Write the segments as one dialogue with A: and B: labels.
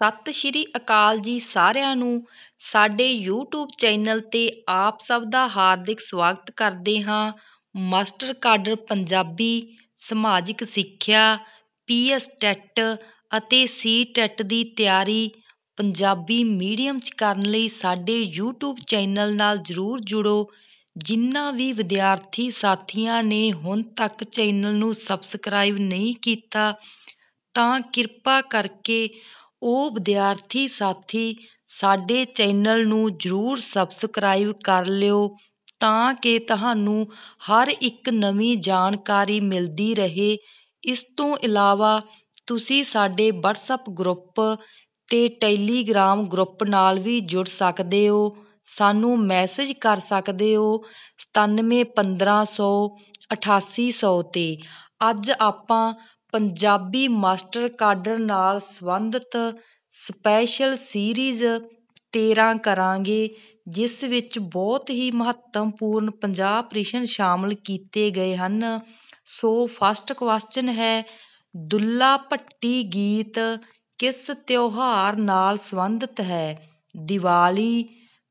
A: ਸਤਿ ਸ਼੍ਰੀ ਅਕਾਲ ਜੀ ਸਾਰਿਆਂ ਨੂੰ ਸਾਡੇ YouTube ਚੈਨਲ ਤੇ ਆਪ ਸਭ ਦਾ ਹਾਰਦਿਕ ਸਵਾਗਤ ਕਰਦੇ ਹਾਂ ਮਾਸਟਰ ਕਾਡਰ ਪੰਜਾਬੀ ਸਮਾਜਿਕ ਸਿੱਖਿਆ ਪੀਐਸ ਟੈਟ ਅਤੇ ਸੀ ਟੈਟ ਦੀ ਤਿਆਰੀ ਪੰਜਾਬੀ ਮੀਡੀਅਮ ਚ ਕਰਨ ਲਈ ਸਾਡੇ YouTube ਚੈਨਲ ਨਾਲ ਜਰੂਰ ਜੁੜੋ ਜਿਨ੍ਹਾਂ ਵੀ ਵਿਦਿਆਰਥੀ ਸਾਥੀਆਂ ਨੇ ਹੁਣ ਤੱਕ ਚੈਨਲ ਨੂੰ ਸਬਸਕ੍ਰਾਈਬ ਨਹੀਂ ਕੀਤਾ ਤਾਂ ਕਿਰਪਾ ਕਰਕੇ ਉਹ ਵਿਦਿਆਰਥੀ ਸਾਥੀ ਸਾਡੇ ਚੈਨਲ ਨੂੰ ਜ਼ਰੂਰ ਸਬਸਕ੍ਰਾਈਬ ਕਰ ਲਿਓ ਤਾਂ ਕਿ ਤੁਹਾਨੂੰ ਹਰ ਇੱਕ ਨਵੀਂ ਜਾਣਕਾਰੀ ਮਿਲਦੀ ਰਹੇ ਇਸ ਤੋਂ ਇਲਾਵਾ ਤੁਸੀਂ ਸਾਡੇ ਵਟਸਐਪ ਗਰੁੱਪ ਤੇ Telegram ਗਰੁੱਪ ਨਾਲ ਵੀ ਜੁੜ ਸਕਦੇ ਹੋ ਸਾਨੂੰ ਮੈਸੇਜ ਕਰ ਸਕਦੇ ਹੋ ਸਤਾਨਵੇਂ 'ਤੇ ਅੱਜ ਆਪਾਂ ਪੰਜਾਬੀ ਮਾਸਟਰ ਕਾਡਰ ਨਾਲ ਸੰਬੰਧਿਤ ਸਪੈਸ਼ਲ ਸੀਰੀਜ਼ 13 ਕਰਾਂਗੇ ਜਿਸ ਵਿੱਚ ਬਹੁਤ ਹੀ ਮਹੱਤਵਪੂਰਨ ਪੰਜਾਬ ਪ੍ਰਸ਼ਨ ਸ਼ਾਮਲ ਕੀਤੇ ਗਏ ਹਨ ਸੋ ਫਸਟ ਕੁਐਸਚਨ ਹੈ ਦੁੱਲਾ ਭੱਟੀ ਗੀਤ ਕਿਸ ਤਿਉਹਾਰ ਨਾਲ ਸੰਬੰਧਿਤ ਹੈ ਦੀਵਾਲੀ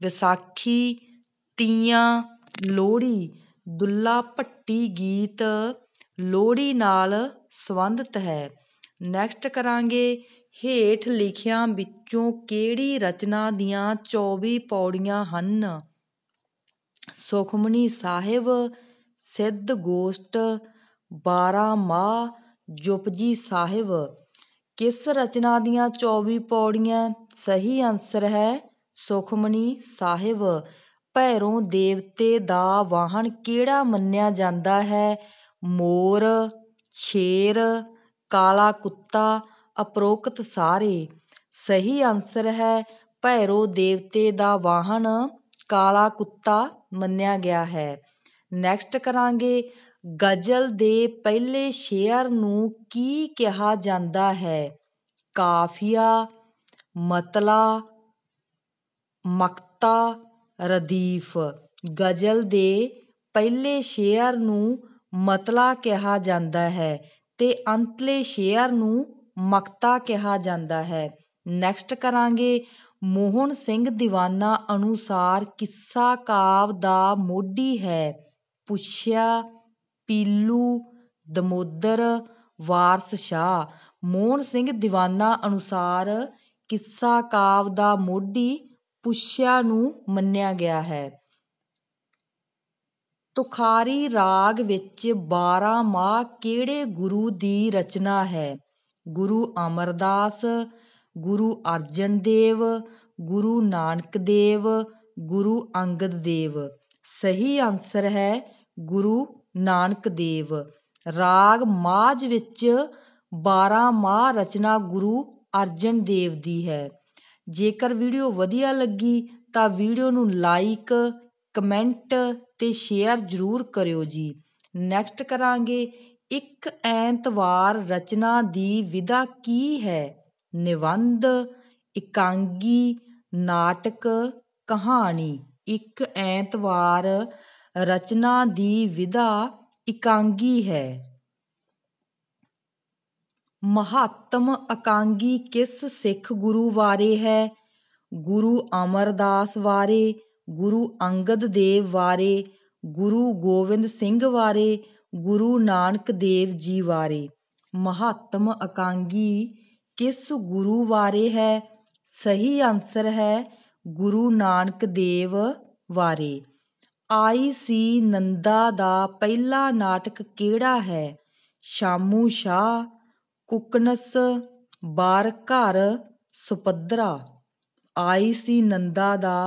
A: ਵਿਸਾਖੀ ਤੀਆਂ ਲੋਹੜੀ ਦੁੱਲਾ ਭੱਟੀ ਗੀਤ ਲੋਹੜੀ ਨਾਲ ਸੰਬੰਧਿਤ ਹੈ ਨੈਕਸਟ ਕਰਾਂਗੇ ਹੇਠ ਲਿਖਿਆਂ ਵਿੱਚੋਂ ਕਿਹੜੀ ਰਚਨਾ ਦੀਆਂ 24 ਪੌੜੀਆਂ ਹਨ ਸੁਖਮਨੀ ਸਾਹਿਬ ਸਿੱਧ ਗੋਸ਼ਟ 12 ਮਾ ਜੁਪਜੀ ਸਾਹਿਬ ਕਿਸ ਰਚਨਾ ਦੀਆਂ 24 ਪੌੜੀਆਂ ਸਹੀ ਆਨਸਰ ਹੈ ਸੁਖਮਨੀ ਸਾਹਿਬ ਭੈਰੋਂ ਦੇਵਤੇ ਦਾ ਵਾਹਨ ਕਿਹੜਾ ਮੰਨਿਆ ਜਾਂਦਾ ਹੈ ਮੋਰ ਸ਼ੇਰ ਕਾਲਾ ਕੁੱਤਾ ਅਪਰੋਕਤ ਸਾਰੇ ਸਹੀ ਆਨਸਰ ਹੈ ਭੈਰੋ ਦੇਵਤੇ ਦਾ ਵਾਹਨ ਕਾਲਾ ਕੁੱਤਾ ਮੰਨਿਆ ਗਿਆ ਹੈ ਨੈਕਸਟ ਕਰਾਂਗੇ ਗਜ਼ਲ ਦੇ ਪਹਿਲੇ ਸ਼ੇਰ ਨੂੰ ਕੀ ਕਿਹਾ ਜਾਂਦਾ ਹੈ ਕਾਫੀਆ ਮਤਲਾ ਮਕਤਾ ਰਦੀਫ ਗਜ਼ਲ ਦੇ ਪਹਿਲੇ ਸ਼ੇਰ ਨੂੰ ਮਤਲਾ ਕਿਹਾ ਜਾਂਦਾ ਹੈ ਤੇ ਅੰਤਲੇ ਸ਼ੇਅਰ ਨੂੰ ਮਕਤਾ ਕਿਹਾ ਜਾਂਦਾ ਹੈ ਨੈਕਸਟ ਕਰਾਂਗੇ ਮੋਹਨ ਸਿੰਘ ਦੀਵਾਨਾ ਅਨੁਸਾਰ ਕਿੱਸਾ ਕਾਵ ਦਾ ਮੋਢੀ ਹੈ ਪੁੱਛਿਆ ਪੀਲੂ ਦਮੋਦਰ ਵਾਰਸ ਸ਼ਾ ਮੋਹਨ ਸਿੰਘ ਦੀਵਾਨਾ ਅਨੁਸਾਰ ਕਿੱਸਾ ਕਾਵ ਦਾ ਮੋਢੀ ਪੁੱਛਿਆ ਨੂੰ ਮੰਨਿਆ ਗਿਆ ਹੈ ਤੁਖਾਰੀ ਰਾਗ ਵਿੱਚ 12 ਮਾਹ ਕਿਹੜੇ ਗੁਰੂ ਦੀ ਰਚਨਾ ਹੈ ਗੁਰੂ ਅਮਰਦਾਸ ਗੁਰੂ ਅਰਜਨ ਦੇਵ ਗੁਰੂ ਨਾਨਕ ਦੇਵ ਗੁਰੂ ਅੰਗਦ ਦੇਵ ਸਹੀ ਆਨਸਰ ਹੈ ਗੁਰੂ ਨਾਨਕ ਦੇਵ ਰਾਗ ਮਾਝ ਵਿੱਚ 12 ਮਾਹ ਰਚਨਾ ਗੁਰੂ ਅਰਜਨ ਦੇਵ ਦੀ ਹੈ ਜੇਕਰ ਵੀਡੀਓ ਵਧੀਆ ਲੱਗੀ ਤਾਂ ਵੀਡੀਓ ਨੂੰ ਲਾਈਕ ਕਮੈਂਟ ਤੇ ਸ਼ੇਅਰ ਜ਼ਰੂਰ ਕਰਿਓ ਜੀ ਨੈਕਸਟ ਕਰਾਂਗੇ ਇੱਕ ਐਤਵਾਰ ਰਚਨਾ ਦੀ ਵਿਧਾ ਕੀ ਹੈ ਨਿਵੰਦ ਇਕਾਂਗੀ ਨਾਟਕ ਕਹਾਣੀ ਇੱਕ ਐਤਵਾਰ ਰਚਨਾ ਦੀ ਵਿਧਾ ਇਕਾਂਗੀ ਹੈ ਮਹਾਤਮ ਇਕਾਂਗੀ ਕਿਸ ਸਿੱਖ ਗੁਰੂ ਬਾਰੇ ਹੈ ਗੁਰੂ ਅਮਰਦਾਸ ਬਾਰੇ ਗੁਰੂ ਅੰਗਦ ਦੇਵ ਬਾਰੇ ਗੁਰੂ ਗੋਬਿੰਦ ਸਿੰਘ ਬਾਰੇ ਗੁਰੂ ਨਾਨਕ ਦੇਵ ਜੀ ਬਾਰੇ ਮਹਾਤਮ ਅਕਾਂਗੀ ਕਿਸ ਗੁਰੂ ਬਾਰੇ ਹੈ ਸਹੀ ਆਨਸਰ ਹੈ ਗੁਰੂ ਨਾਨਕ ਦੇਵ ਬਾਰੇ ਆਈ ਸੀ ਨੰਦਾ ਦਾ ਪਹਿਲਾ ਨਾਟਕ ਕਿਹੜਾ ਹੈ ਸ਼ਾਮੂ ਸ਼ਾ ਕੁਕਨਸ ਬਾਰ ਘਰ ਸੁਪਦਰਾ ਆਈ ਸੀ ਨੰਦਾ ਦਾ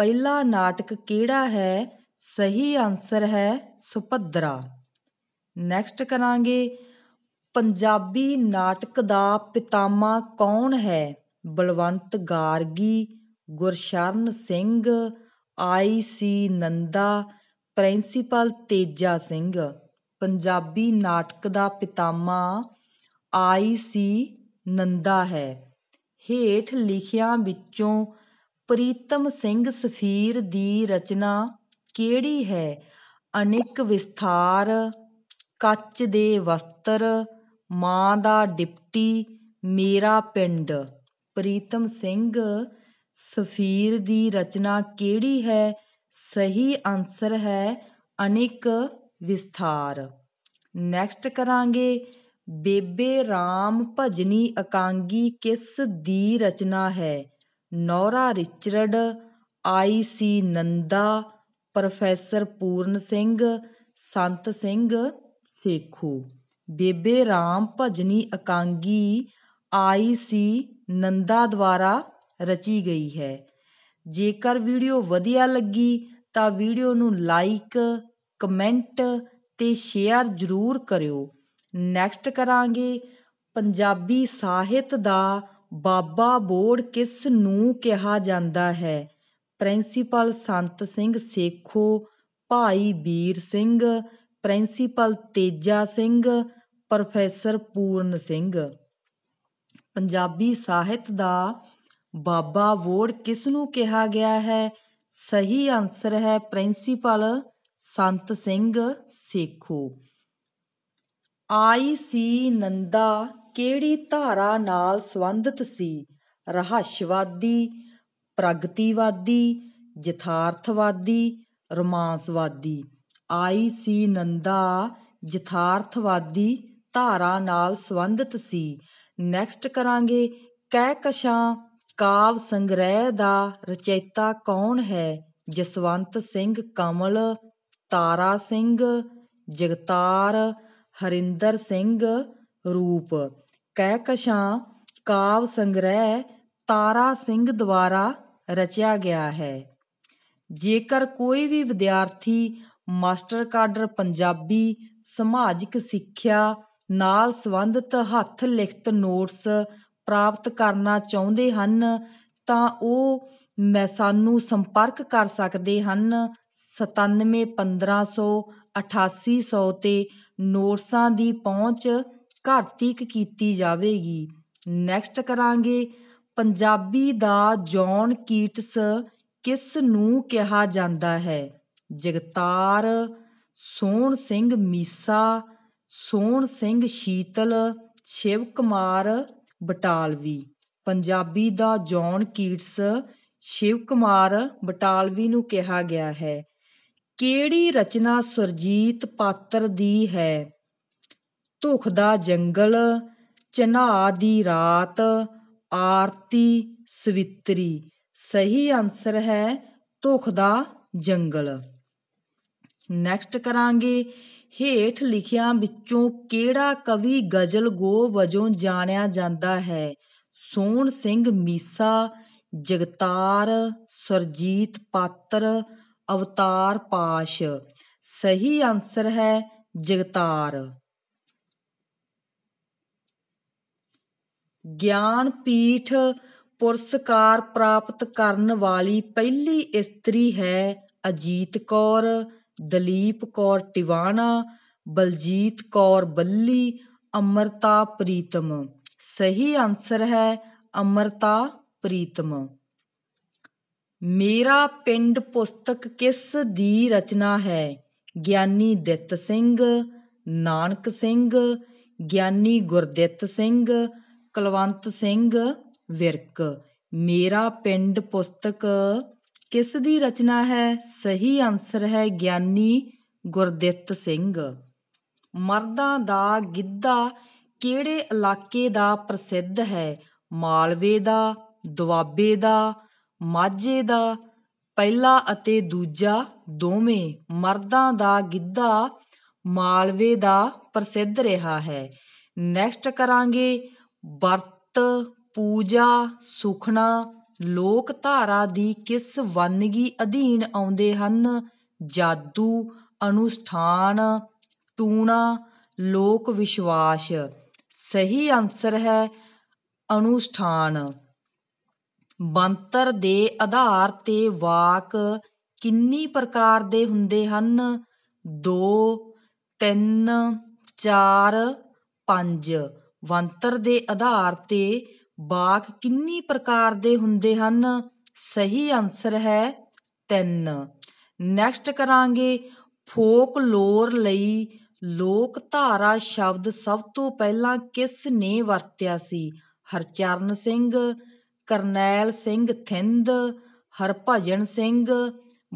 A: ਪਹਿਲਾ ਨਾਟਕ ਕਿਹੜਾ ਹੈ ਸਹੀ ਆਨਸਰ ਹੈ ਸੁਪਦਰਾ ਨੈਕਸਟ ਕਰਾਂਗੇ ਪੰਜਾਬੀ ਨਾਟਕ ਦਾ ਪਿਤਾਮਾ ਕੌਣ ਹੈ Balwant Gargi Gursharan Singh I C Nanda principal Teja Singh Punjabi ਨਾਟਕ ਦਾ ਪਿਤਾਮਾ ਆਈ ਸੀ ਨੰਦਾ ਹੈ ਹੇਠ ਲਿਖਿਆਂ ਵਿੱਚੋਂ ਪ੍ਰੀਤਮ ਸਿੰਘ ਸਫ਼ੀਰ ਦੀ ਰਚਨਾ ਕਿਹੜੀ ਹੈ ਅਨੇਕ ਵਿਸਥਾਰ ਕੱਚ ਦੇ ਵਸਤਰ ਮਾਂ ਦਾ ਡਿਪਟੀ ਮੇਰਾ ਪਿੰਡ ਪ੍ਰੀਤਮ ਸਿੰਘ ਸਫ਼ੀਰ ਦੀ ਰਚਨਾ ਕਿਹੜੀ ਹੈ ਸਹੀ ਆਨਸਰ ਹੈ ਅਨੇਕ ਵਿਸਥਾਰ ਨੈਕਸਟ ਕਰਾਂਗੇ ਬੇਬੇ ਰਾਮ ਭਜਨੀ ਇਕਾਂਗੀ ਕਿਸ ਦੀ ਰਚਨਾ ਹੈ Norah Richard I C Nanda professor Puran Singh Sant Singh Sekhu ਬੇਬੇ ਰਾਮ ਭਜਨੀ ਇਕਾਂਗੀ ਆਈ ਸੀ ਨੰਦਾ ਦੁਆਰਾ ਰਚੀ ਗਈ ਹੈ ਜੇਕਰ ਵੀਡੀਓ ਵਧੀਆ ਲੱਗੀ ਤਾਂ ਵੀਡੀਓ ਨੂੰ ਲਾਈਕ ਕਮੈਂਟ ਤੇ ਸ਼ੇਅਰ ਜ਼ਰੂਰ ਕਰਿਓ ਨੈਕਸਟ ਕਰਾਂਗੇ ਪੰਜਾਬੀ ਸਾਹਿਤ ਦਾ ਬਾਬਾ ਬੋੜ ਕਿਸ ਨੂੰ ਕਿਹਾ ਜਾਂਦਾ ਹੈ ਪ੍ਰਿੰਸੀਪਲ ਸੰਤ ਸਿੰਘ ਸੇਖੋ ਭਾਈ ਵੀਰ ਸਿੰਘ ਪ੍ਰਿੰਸੀਪਲ ਤੇਜਾ ਸਿੰਘ ਪ੍ਰੋਫੈਸਰ ਪੂਰਨ ਸਿੰਘ ਪੰਜਾਬੀ ਸਾਹਿਤ ਦਾ ਬਾਬਾ ਬੋੜ ਕਿਸ ਨੂੰ ਕਿਹਾ ਗਿਆ ਹੈ ਸਹੀ ਆਨਸਰ ਹੈ ਪ੍ਰਿੰਸੀਪਲ ਸੰਤ ਸਿੰਘ ਸੇਖੋ ਆਈ ਸੀ ਨੰਦਾ ਕਿਹੜੀ ਧਾਰਾ ਨਾਲ ਸੰਬੰਧਿਤ ਸੀ ਰਹਾਸ਼ਵਾਦੀ ਪ੍ਰਗਤੀਵਾਦੀ ਯਥਾਰਥਵਾਦੀ ਰੋਮਾਂਸਵਾਦੀ ਆਈ ਸੀ ਨੰਦਾ ਯਥਾਰਥਵਾਦੀ ਧਾਰਾ ਨਾਲ ਸੰਬੰਧਿਤ ਸੀ ਨੈਕਸਟ ਕਰਾਂਗੇ ਕਸ਼ਾਂ ਕਾਵ ਸੰਗ੍ਰਹਿ ਦਾ ਰਚੈਤਾ ਕੌਣ ਹੈ ਜਸਵੰਤ ਸਿੰਘ ਕਮਲ ਤਾਰਾ ਸਿੰਘ ਜਗਤਾਰ ਹਰਿੰਦਰ ਸਿੰਘ ਰੂਪ ਕਹਿਕਸ਼ਾਂ ਕਾਵ ਸੰਗ੍ਰਹਿ ਤਾਰਾ ਸਿੰਘ ਦੁਆਰਾ ਰਚਿਆ ਗਿਆ ਹੈ ਜੇਕਰ ਕੋਈ ਵੀ ਵਿਦਿਆਰਥੀ ਮਾਸਟਰ ਕਾਡਰ ਪੰਜਾਬੀ ਸਮਾਜਿਕ ਸਿੱਖਿਆ ਨਾਲ ਸੰਬੰਧਿਤ ਹੱਥ ਲਿਖਤ ਨੋਟਸ ਪ੍ਰਾਪਤ ਕਰਨਾ ਚਾਹੁੰਦੇ ਹਨ ਤਾਂ ਉਹ ਮੈਂ ਸਾਨੂੰ ਸੰਪਰਕ ਕਰ ਸਕਦੇ ਹਨ 971588 ਤੇ ਨੋਟਸਾਂ ਦੀ ਪਹੁੰਚ ਕਾਰਤਿਕ ਕੀਤੀ ਜਾਵੇਗੀ ਨੈਕਸਟ ਕਰਾਂਗੇ ਪੰਜਾਬੀ ਦਾ ਜੌਨ ਕੀਟਸ ਕਿਸ ਨੂੰ ਕਿਹਾ ਜਾਂਦਾ ਹੈ ਜਗਤਾਰ ਸੋਹਣ ਸਿੰਘ ਮੀਸਾ ਸੋਹਣ ਸਿੰਘ ਸ਼ੀਤਲ ਸ਼ਿਵ ਕੁਮਾਰ ਬਟਾਲਵੀ ਪੰਜਾਬੀ ਦਾ ਜੌਨ ਕੀਟਸ ਸ਼ਿਵ ਕੁਮਾਰ ਬਟਾਲਵੀ ਨੂੰ ਕਿਹਾ ਗਿਆ ਹੈ ਕਿਹੜੀ ਰਚਨਾ ਸੁਰਜੀਤ ਪਾਤਰ ਦੀ ਹੈ ਧੁਖ ਦਾ ਜੰਗਲ ਚਨਾ ਦੀ ਰਾਤ ਆਰਤੀ ਸਵਿਤਰੀ ਸਹੀ ਆਨਸਰ ਹੈ ਧੁਖ ਦਾ ਜੰਗਲ ਨੈਕਸਟ ਕਰਾਂਗੇ ਹੇਠ ਲਿਖਿਆਂ ਵਿੱਚੋਂ ਕਿਹੜਾ ਕਵੀ ਗਜ਼ਲ ਗੋ ਵਜੋਂ ਜਾਣਿਆ ਜਾਂਦਾ ਹੈ ਸੋਹਣ ਸਿੰਘ ਮੀਸਾ ਜਗਤਾਰ ਸਰਜੀਤ ਪਾਤਰ ਅਵਤਾਰ ਪਾਸ਼ ਸਹੀ ਆਨਸਰ ਹੈ ਜਗਤਾਰ ਗਿਆਨ ਪੀਠ ਪੁਰਸਕਾਰ ਪ੍ਰਾਪਤ ਕਰਨ ਵਾਲੀ ਪਹਿਲੀ ਇਸਤਰੀ ਹੈ ਅਜੀਤ ਕੌਰ ਦਲੀਪ ਕੌਰ ਟਿਵਾਣਾ ਬਲਜੀਤ ਕੌਰ ਬੱਲੀ ਅਮਰਤਾ ਪ੍ਰੀਤਮ ਸਹੀ ਆਨਸਰ ਹੈ ਅਮਰਤਾ ਪ੍ਰੀਤਮ ਮੇਰਾ ਪਿੰਡ ਪੁਸਤਕ ਕਿਸ ਦੀ ਰਚਨਾ ਹੈ ਗਿਆਨੀ ਦਿੱਤ ਸਿੰਘ ਨਾਨਕ ਸਿੰਘ ਗਿਆਨੀ ਗੁਰਦਿੱਤ ਸਿੰਘ ਕਲਵੰਤ ਸਿੰਘ ਵਿਰਕ ਮੇਰਾ ਪਿੰਡ ਪੁਸਤਕ ਕਿਸ ਦੀ ਰਚਨਾ ਹੈ ਸਹੀ ਆਨਸਰ ਹੈ ਗਿਆਨੀ ਗੁਰਦਿੱਤ ਸਿੰਘ ਮਰਦਾਂ ਦਾ ਗਿੱਧਾ ਕਿਹੜੇ ਇਲਾਕੇ ਦਾ ਪ੍ਰਸਿੱਧ ਹੈ ਮਾਲਵੇ ਦਾ ਦੁਆਬੇ ਦਾ ਮਾਝੇ ਦਾ ਪਹਿਲਾ ਅਤੇ ਦੂਜਾ ਦੋਵੇਂ ਮਰਦਾਂ ਦਾ ਗਿੱਧਾ ਮਾਲਵੇ ਦਾ ਪ੍ਰਸਿੱਧ ਰਿਹਾ ਹੈ ਨੈਕਸਟ ਕਰਾਂਗੇ ਵਰਤ ਪੂਜਾ ਸੁਖਣਾ ਲੋਕ ਧਾਰਾ ਦੀ ਕਿਸ ਵੰਨਗੀ ਅਧੀਨ ਆਉਂਦੇ ਹਨ ਜਾਦੂ ਅਨੁਸ਼ਠਾਨ ਟੂਣਾ ਲੋਕ ਵਿਸ਼ਵਾਸ ਸਹੀ ਆਨਸਰ ਹੈ ਅਨੁਸ਼ਠਾਨ ਬੰਤਰ ਦੇ ਆਧਾਰ ਤੇ ਵਾਕ ਕਿੰਨੀ ਪ੍ਰਕਾਰ ਦੇ ਹੁੰਦੇ ਹਨ 2 3 4 5 ਵੰਤਰ ਦੇ ਆਧਾਰ ਤੇ ਬਾਕ ਕਿੰਨੀ ਪ੍ਰਕਾਰ ਦੇ ਹੁੰਦੇ ਹਨ ਸਹੀ ਆਨਸਰ ਹੈ ਤਿੰਨ ਨੈਕਸਟ ਕਰਾਂਗੇ ਫੋਕਲੋਰ ਲਈ ਲੋਕ ਧਾਰਾ ਸ਼ਬਦ ਸਭ ਤੋਂ ਪਹਿਲਾਂ ਕਿਸ ਨੇ ਵਰਤਿਆ ਸੀ ਹਰਚਰਨ ਸਿੰਘ ਕਰਨੈਲ ਸਿੰਘ ਥਿੰਦ ਹਰਭਜਨ ਸਿੰਘ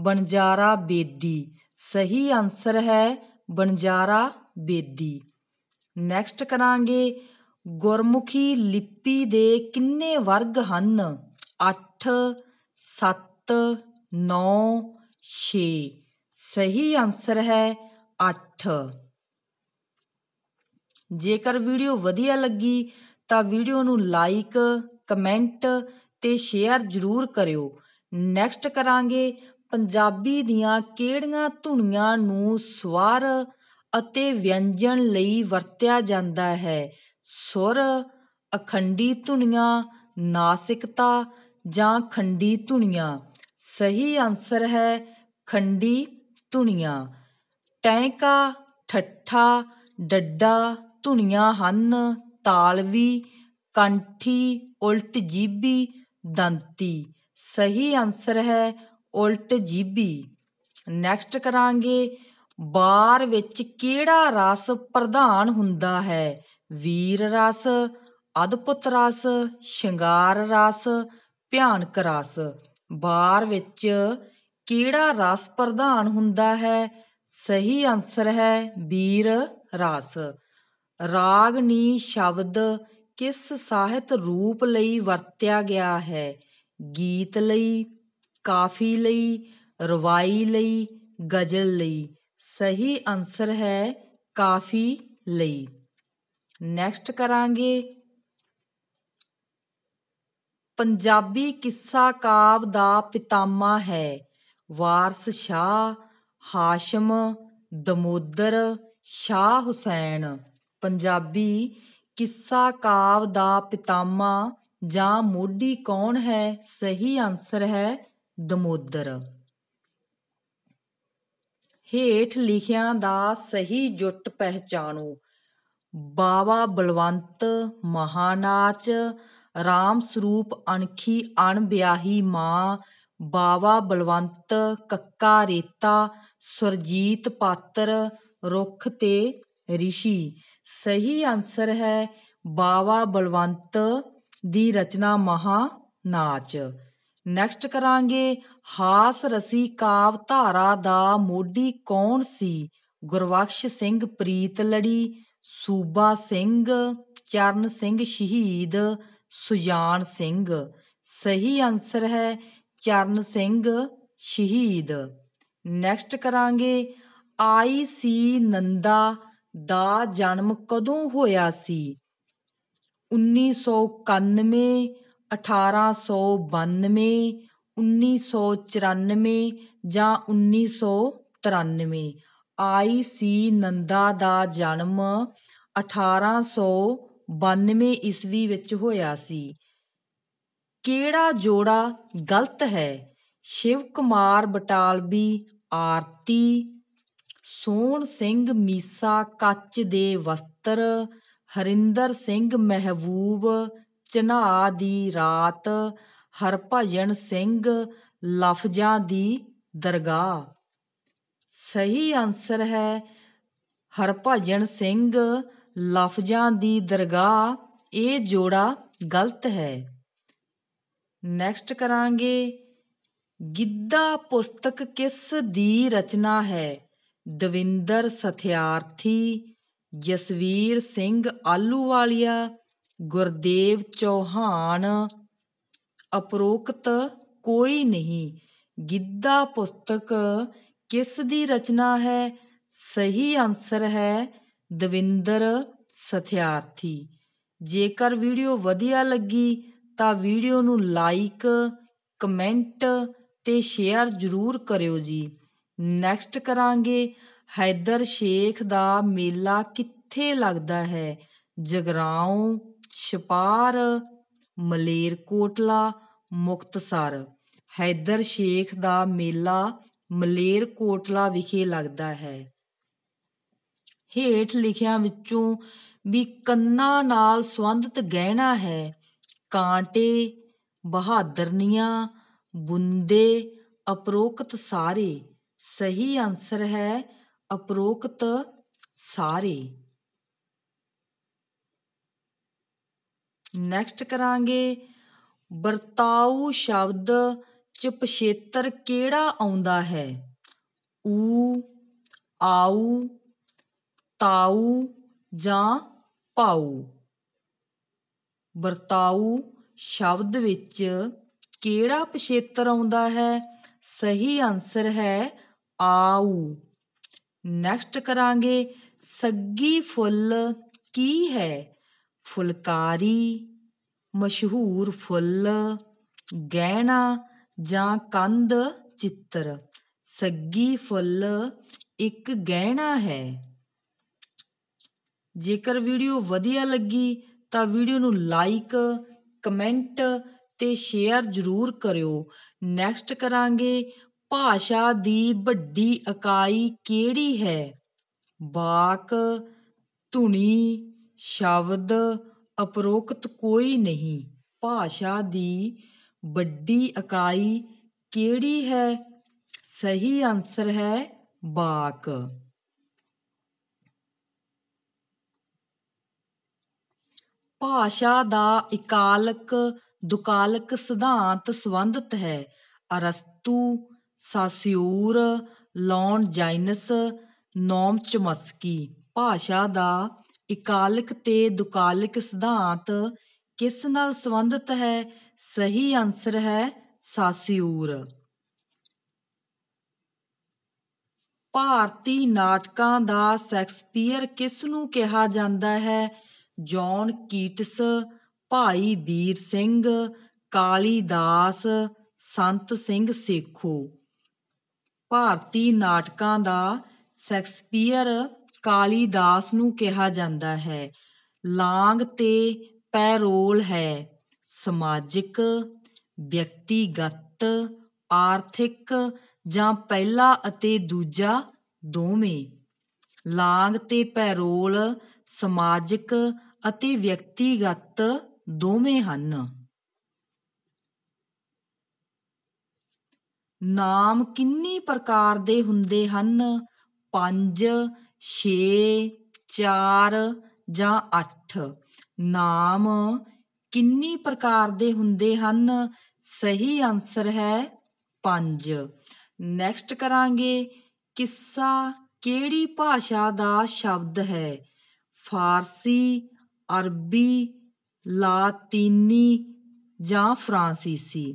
A: ਬਨਜਾਰਾ ਬੇਦੀ ਸਹੀ ਆਨਸਰ ਹੈ ਬਨਜਾਰਾ ਬੇਦੀ ਨੈਕਸਟ ਕਰਾਂਗੇ ਗੁਰਮੁਖੀ ਲਿਪੀ ਦੇ ਕਿੰਨੇ ਵਰਗ ਹਨ 8 7 9 6 ਸਹੀ ਆਨਸਰ ਹੈ 8 ਜੇਕਰ ਵੀਡੀਓ ਵਧੀਆ ਲੱਗੀ ਤਾਂ ਵੀਡੀਓ ਨੂੰ ਲਾਈਕ ਕਮੈਂਟ ਤੇ ਸ਼ੇਅਰ ਜ਼ਰੂਰ ਕਰਿਓ ਨੈਕਸਟ ਕਰਾਂਗੇ ਪੰਜਾਬੀ ਦੀਆਂ ਕਿਹੜੀਆਂ ਧੁਨੀਆਂ ਨੂੰ ਸਵਰ ਅਤੇ ਵਿਅੰਜਨ ਲਈ ਵਰਤਿਆ ਜਾਂਦਾ ਹੈ ਸੁਰ ਅਖੰਡੀ ਧੁਨੀਆਂ ਨਾਸਿਕਤਾ ਜਾਂ ਖੰਡੀ ਧੁਨੀਆਂ ਸਹੀ ਆਨਸਰ ਹੈ ਖੰਡੀ ਧੁਨੀਆਂ ਟੈਂਕਾ ਠੱਠਾ ਡੱਡਾ ਧੁਨੀਆਂ ਹਨ ਤਾਲਵੀ ਕੰਠੀ ਉਲਟ ਜੀਬੀ ਦੰਤੀ ਸਹੀ ਆਨਸਰ ਹੈ ਉਲਟ ਜੀਬੀ ਨੈਕਸਟ ਕਰਾਂਗੇ ਬਾਰ ਵਿੱਚ ਕਿਹੜਾ ਰਸ ਪ੍ਰਧਾਨ ਹੁੰਦਾ ਹੈ ਵੀਰ ਰਸ ਅਦਪੁੱਤ ਰਸ ਸ਼ਿੰਗਾਰ ਰਸ ਭਿਆਨਕ ਰਸ ਬਾਰ ਵਿੱਚ ਕਿਹੜਾ ਰਸ ਪ੍ਰਧਾਨ ਹੁੰਦਾ ਹੈ ਸਹੀ ਆਨਸਰ ਹੈ ਵੀਰ ਰਸ ਰਾਗਨੀ ਸ਼ਬਦ ਕਿਸ ਸਾਹਿਤ ਰੂਪ ਲਈ ਵਰਤਿਆ ਗਿਆ ਹੈ ਗੀਤ ਲਈ ਕਾਫੀ ਲਈ ਰਵਾਈ ਲਈ ਗਜ਼ਲ ਲਈ ਸਹੀ ਆਨਸਰ ਹੈ ਕਾਫੀ ਲਈ ਨੈਕਸਟ ਕਰਾਂਗੇ ਪੰਜਾਬੀ ਕਿੱਸਾ ਕਾਵ ਦਾ ਪਿਤਾਮਾ ਹੈ ਵਾਰਸ ਸ਼ਾਹ ਹਾਸ਼ਮ ਦਮੋਦਰ ਸ਼ਾਹ ਹੁਸੈਨ ਪੰਜਾਬੀ ਕਿੱਸਾ ਕਾਵ ਦਾ ਪਿਤਾਮਾ ਜਾਂ ਮੋਢੀ ਕੌਣ ਹੈ ਸਹੀ ਆਨਸਰ ਹੈ ਦਮੋਦਰ ਹੇਠ ਲਿਖਿਆਂ ਦਾ ਸਹੀ ਜੁੱਟ ਪਹਿਚਾਣੋ ਬਾਵਾ ਬਲਵੰਤ ਮਹਾਨਾਚ ਰਾਮ ਸਰੂਪ ਅਣਖੀ ਅਣਵਿਆਹੀ ਮਾਂ ਬਾਵਾ ਬਲਵੰਤ ਕੱਕਾ ਰੇਤਾ ਸੁਰਜੀਤ ਪਾਤਰ ਰੁੱਖ ਤੇ ਰਿਸ਼ੀ ਸਹੀ ਆਨਸਰ ਹੈ ਬਾਵਾ ਬਲਵੰਤ ਦੀ ਰਚਨਾ ਮਹਾ ਨਾਚ ਨੈਕਸਟ ਕਰਾਂਗੇ ਹਾਸ ਰਸੀ ਕਾਵ ਧਾਰਾ ਦਾ ਮੋਢੀ ਕੌਣ ਸੀ ਗੁਰਵਖਸ਼ ਸਿੰਘ ਪ੍ਰੀਤ ਲੜੀ ਸੂਬਾ ਸਿੰਘ ਚਰਨ ਸਿੰਘ ਸ਼ਹੀਦ ਸੁਜਾਨ ਸਿੰਘ ਸਹੀ ਆਨਸਰ ਹੈ ਚਰਨ ਸਿੰਘ ਸ਼ਹੀਦ ਨੈਕਸਟ ਕਰਾਂਗੇ ਆਈ ਸੀ ਨੰਦਾ ਦਾ ਜਨਮ ਕਦੋਂ ਹੋਇਆ ਸੀ 1991 1892 1994 ਜਾਂ 1993 ਆਈ ਸੀ ਨੰਦਾ ਦਾ ਜਨਮ 1892 ਈਸਵੀ ਵਿੱਚ ਹੋਇਆ ਸੀ ਕਿਹੜਾ ਜੋੜਾ ਗਲਤ ਹੈ ਸ਼ਿਵ ਕੁਮਾਰ ਬਟਾਲਵੀ ਆਰਤੀ ਸੋਹਣ ਸਿੰਘ ਮੀਸਾ ਕੱਚ ਦੇ ਵਸਤਰ ਹਰਿੰਦਰ ਸਿੰਘ ਮਹਿਬੂਬ ਚਨਾ ਦੀ ਰਾਤ ਹਰਭਜਨ ਸਿੰਘ ਲਫ਼ਜ਼ਾਂ ਦੀ ਦਰਗਾਹ ਸਹੀ ਆਨਸਰ ਹੈ ਹਰਭਜਨ ਸਿੰਘ ਲਫ਼ਜ਼ਾਂ ਦੀ ਦਰਗਾਹ ਇਹ ਜੋੜਾ ਗਲਤ ਹੈ ਨੈਕਸਟ ਕਰਾਂਗੇ ਗਿੱਧਾ ਪੁਸਤਕ ਕਿਸ ਦੀ ਰਚਨਾ ਹੈ ਦਵਿੰਦਰ ਸਥਿਆਰਥੀ ਜਸਵੀਰ ਸਿੰਘ ਆਲੂਵਾਲੀਆ ਗੁਰਦੇਵ ਚੌਹਾਨ ਅਪਰੋਕਤ ਕੋਈ ਨਹੀਂ ਗਿੱਧਾ ਪੁਸਤਕ ਕਿਸ ਦੀ ਰਚਨਾ ਹੈ ਸਹੀ ਆਨਸਰ ਹੈ ਦਵਿੰਦਰ ਸਥਿਆਰਥੀ ਜੇਕਰ ਵੀਡੀਓ ਵਧੀਆ ਲੱਗੀ ਤਾਂ ਵੀਡੀਓ ਨੂੰ ਲਾਈਕ ਕਮੈਂਟ ਤੇ ਸ਼ੇਅਰ ਜ਼ਰੂਰ ਕਰਿਓ ਜੀ ਨੈਕਸਟ ਕਰਾਂਗੇ ਹੈਦਰ ਸ਼ੇਖ ਦਾ ਮੇਲਾ ਕਿੱਥੇ ਲੱਗਦਾ ਹੈ ਜਗਰਾਉ ਛਪਾਰ ਮਲੇਰਕੋਟਲਾ ਮੁਕਤਸਰ ਹੈਦਰ ਸ਼ੇਖ ਦਾ ਮੇਲਾ ਮਲੇਰ ਕੋਟਲਾ ਵਿਖੇ ਲੱਗਦਾ ਹੈ ਹੇਠ ਲਿਖਿਆਂ ਵਿੱਚੋਂ ਵੀ ਕੰਨਾਂ ਨਾਲ ਸੰਬੰਧਿਤ ਗਹਿਣਾ ਹੈ ਕਾਂਟੇ ਬਹਾਦਰਨੀਆਂ ਬੁੰਦੇ ਅਪਰੋਕਤ ਸਾਰੇ ਸਹੀ ਆਨਸਰ ਹੈ ਅਪਰੋਕਤ ਸਾਰੇ ਨੈਕਸਟ ਕਰਾਂਗੇ ਵਰਤਾਉ ਸ਼ਬਦ ਚ ਪਛੇਤਰ ਕਿਹੜਾ ਆਉਂਦਾ ਹੈ ਊ ਆਊ ਤਾਊ ਜਾਂ ਪਾਉ ਵਰਤਾਊ ਸ਼ਬਦ ਵਿੱਚ ਕਿਹੜਾ ਪਛੇਤਰ ਆਉਂਦਾ ਹੈ ਸਹੀ ਆਨਸਰ ਹੈ ਆਊ ਨੈਕਸਟ ਕਰਾਂਗੇ ਸੱਗੀ ਫੁੱਲ ਕੀ ਹੈ ਫੁਲਕਾਰੀ ਮਸ਼ਹੂਰ ਫੁੱਲ ਗਹਿਣਾ ਜਾਂ ਕੰਦ ਚਿੱਤਰ ਸੱਗੀ ਫੁੱਲ ਇੱਕ ਗਹਿਣਾ ਹੈ ਜੇਕਰ ਵੀਡੀਓ ਵਧੀਆ ਲੱਗੀ ਤਾਂ ਵੀਡੀਓ ਨੂੰ ਲਾਈਕ ਕਮੈਂਟ ਤੇ ਸ਼ੇਅਰ ਜ਼ਰੂਰ ਕਰਿਓ ਨੈਕਸਟ ਕਰਾਂਗੇ ਭਾਸ਼ਾ ਦੀ ਵੱਡੀ ਇਕਾਈ ਕਿਹੜੀ ਹੈ ਬਾਕ ਧੁਨੀ ਸ਼ਬਦ ਉਪਰੋਕਤ ਕੋਈ ਨਹੀਂ ਭਾਸ਼ਾ ਦੀ ਵੱਡੀ ਇਕਾਈ ਕਿਹੜੀ ਹੈ ਸਹੀ ਆਨਸਰ ਹੈ ਬਾਕ ਭਾਸ਼ਾ ਦਾ ਇਕਾਲਕ ਦੁਕਾਲਕ ਸਿਧਾਂਤ ਸੰਬੰਧਿਤ ਹੈ ਅਰਸਤੂ ਸਾਸਿਉਰ ਲੌਨ ਜਾਇਨਸ ਨੋਮ ਚਮਸਕੀ ਭਾਸ਼ਾ ਦਾ ਇਕਾਲਕ ਤੇ ਦੁਕਾਲਕ ਸਿਧਾਂਤ ਕਿਸ ਨਾਲ ਸੰਬੰਧਿਤ ਹੈ ਸਹੀ ਆਨਸਰ ਹੈ ਸਾਸੀਊਰ ਭਾਰਤੀ ਨਾਟਕਾਂ ਦਾ ਸ਼ੈਕਸਪੀਅਰ ਕਿਸ ਨੂੰ ਕਿਹਾ ਜਾਂਦਾ ਹੈ ਜੌਨ ਕੀਟਸ ਭਾਈ ਵੀਰ ਸਿੰਘ ਕਾਲੀਦਾਸ ਸੰਤ ਸਿੰਘ ਸੇਖੋ ਭਾਰਤੀ ਨਾਟਕਾਂ ਦਾ ਸ਼ੈਕਸਪੀਅਰ ਕਾਲੀਦਾਸ ਨੂੰ ਕਿਹਾ ਜਾਂਦਾ ਹੈ ਲਾਂਗ ਤੇ ਪੈਰੋਲ ਹੈ ਸਮਾਜਿਕ ਵਿਅਕਤੀਗਤ ਆਰਥਿਕ ਜਾਂ ਪਹਿਲਾ ਅਤੇ ਦੂਜਾ ਦੋਵੇਂ ਲਾਗ ਤੇ ਪੈਰੋਲ ਸਮਾਜਿਕ ਅਤੇ ਵਿਅਕਤੀਗਤ ਦੋਵੇਂ ਹਨ ਨਾਮ ਕਿੰਨੀ ਪ੍ਰਕਾਰ ਦੇ ਹੁੰਦੇ ਹਨ 5 6 4 ਜਾਂ 8 ਨਾਮ ਕਿੰਨੀ ਪ੍ਰਕਾਰ ਦੇ ਹੁੰਦੇ ਹਨ ਸਹੀ ਆਨਸਰ ਹੈ 5 ਨੈਕਸਟ ਕਰਾਂਗੇ ਕਿੱਸਾ ਕਿਹੜੀ ਭਾਸ਼ਾ ਦਾ ਸ਼ਬਦ ਹੈ ਫਾਰਸੀ ਅਰਬੀ ਲਾਤੀਨੀ ਜਾਂ ਫ੍ਰਾਂਸੀਸੀ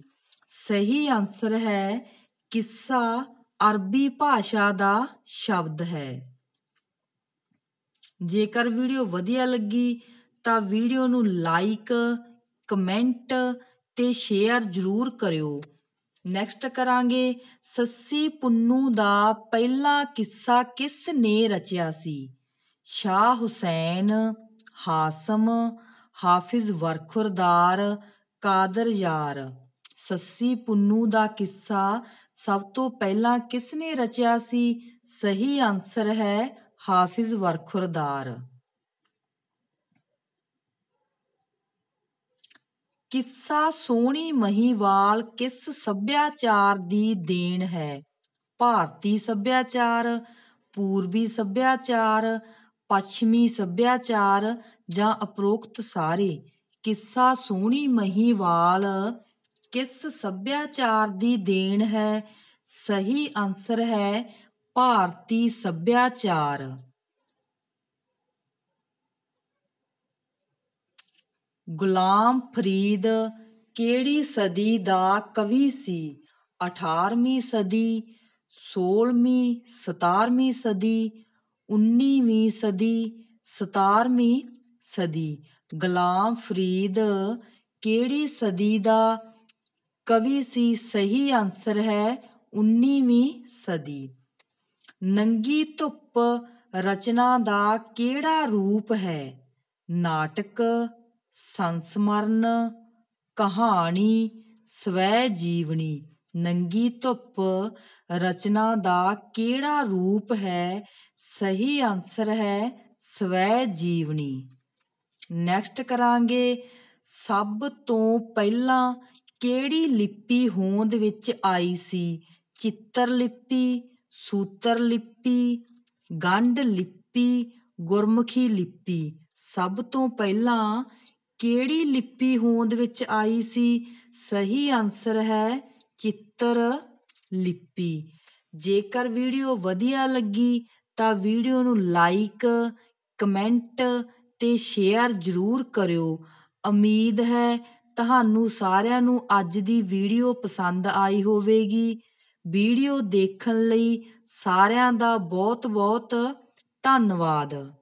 A: ਸਹੀ ਆਨਸਰ ਹੈ ਕਿੱਸਾ ਅਰਬੀ ਭਾਸ਼ਾ ਦਾ ਸ਼ਬਦ ਹੈ ਜੇਕਰ ਵੀਡੀਓ ਵਧੀਆ ਲੱਗੀ ਤਾਂ ਵੀਡੀਓ ਨੂੰ ਲਾਈਕ ਕਮੈਂਟ ਤੇ ਸ਼ੇਅਰ ਜ਼ਰੂਰ ਕਰਿਓ ਨੈਕਸਟ ਕਰਾਂਗੇ ਸੱਸੀ ਪੁੰਨੂ ਦਾ ਪਹਿਲਾ ਕਿੱਸਾ ਕਿਸ ਨੇ ਰਚਿਆ ਸੀ ਸ਼ਾਹ ਹੁਸੈਨ ਹਾਸਮ ਹਾਫਿਜ਼ ਵਰਖੁਰਦਾਰ ਕਾਦਰ ਯਾਰ ਸੱਸੀ ਪੁੰਨੂ ਦਾ ਕਿੱਸਾ ਸਭ ਤੋਂ ਪਹਿਲਾਂ ਕਿਸ ਨੇ ਰਚਿਆ ਸੀ ਸਹੀ ਆਨਸਰ ਹੈ ਹਾਫਿਜ਼ ਵਰਖੁਰਦਾਰ ਕਿੱਸਾ ਸੋਹਣੀ ਮਹੀਵਾਲ ਕਿਸ ਸੱਭਿਆਚਾਰ ਦੀ ਦੇਣ ਹੈ ਭਾਰਤੀ ਸੱਭਿਆਚਾਰ ਪੂਰਬੀ ਸੱਭਿਆਚਾਰ ਪੱਛਮੀ ਸੱਭਿਆਚਾਰ ਜਾਂ ਉਪਰੋਕਤ ਸਾਰੇ ਕਿੱਸਾ ਸੋਹਣੀ ਮਹੀਵਾਲ ਕਿਸ ਸੱਭਿਆਚਾਰ ਦੀ ਦੇਣ ਹੈ ਸਹੀ ਆਨਸਰ ਹੈ ਭਾਰਤੀ ਸੱਭਿਆਚਾਰ ਗੁਲਾਮ ਫਰੀਦ ਕਿਹੜੀ ਸਦੀ ਦਾ ਕਵੀ ਸੀ 18ਵੀਂ ਸਦੀ 16ਵੀਂ 17ਵੀਂ ਸਦੀ 19ਵੀਂ ਸਦੀ 17ਵੀਂ ਸਦੀ ਗੁਲਾਮ ਫਰੀਦ ਕਿਹੜੀ ਸਦੀ ਦਾ ਕਵੀ ਸੀ ਸਹੀ ਆਨਸਰ ਹੈ 19ਵੀਂ ਸਦੀ ਨੰਗੀ ਧੁੱਪ ਰਚਨਾ ਦਾ ਕਿਹੜਾ ਰੂਪ ਹੈ ਨਾਟਕ ਸੰਸਮਰਨ ਕਹਾਣੀ ਸਵੈ ਜੀਵਨੀ ਨੰਗੀ ਧੁੱਪ ਰਚਨਾ ਦਾ ਕਿਹੜਾ ਰੂਪ ਹੈ ਸਹੀ ਆਨਸਰ ਹੈ ਸਵੈ ਜੀਵਨੀ ਨੈਕਸਟ ਕਰਾਂਗੇ ਸਭ ਤੋਂ ਪਹਿਲਾਂ ਕਿਹੜੀ ਲਿਪੀ ਹੋਂਦ ਵਿੱਚ ਆਈ ਸੀ ਚਿੱਤਰ ਲਿਪੀ ਸੂਤਰ ਲਿਪੀ ਗੰਢ ਲਿਪੀ ਗੁਰਮੁਖੀ ਲਿਪੀ ਸਭ ਤੋਂ ਪਹਿਲਾਂ ਕਿਹੜੀ ਲਿਪੀ ਹੋਂਦ ਵਿੱਚ ਆਈ ਸੀ ਸਹੀ ਆਨਸਰ ਹੈ ਚਿੱਤਰ ਲਿਪੀ ਜੇਕਰ ਵੀਡੀਓ ਵਧੀਆ ਲੱਗੀ ਤਾਂ ਵੀਡੀਓ ਨੂੰ ਲਾਈਕ ਕਮੈਂਟ ਤੇ ਸ਼ੇਅਰ ਜ਼ਰੂਰ ਕਰਿਓ ਉਮੀਦ ਹੈ ਤੁਹਾਨੂੰ ਸਾਰਿਆਂ ਨੂੰ ਅੱਜ ਦੀ ਵੀਡੀਓ ਪਸੰਦ ਆਈ ਹੋਵੇਗੀ ਵੀਡੀਓ ਦੇਖਣ ਲਈ ਸਾਰਿਆਂ ਦਾ ਬਹੁਤ ਬਹੁਤ ਧੰਨਵਾਦ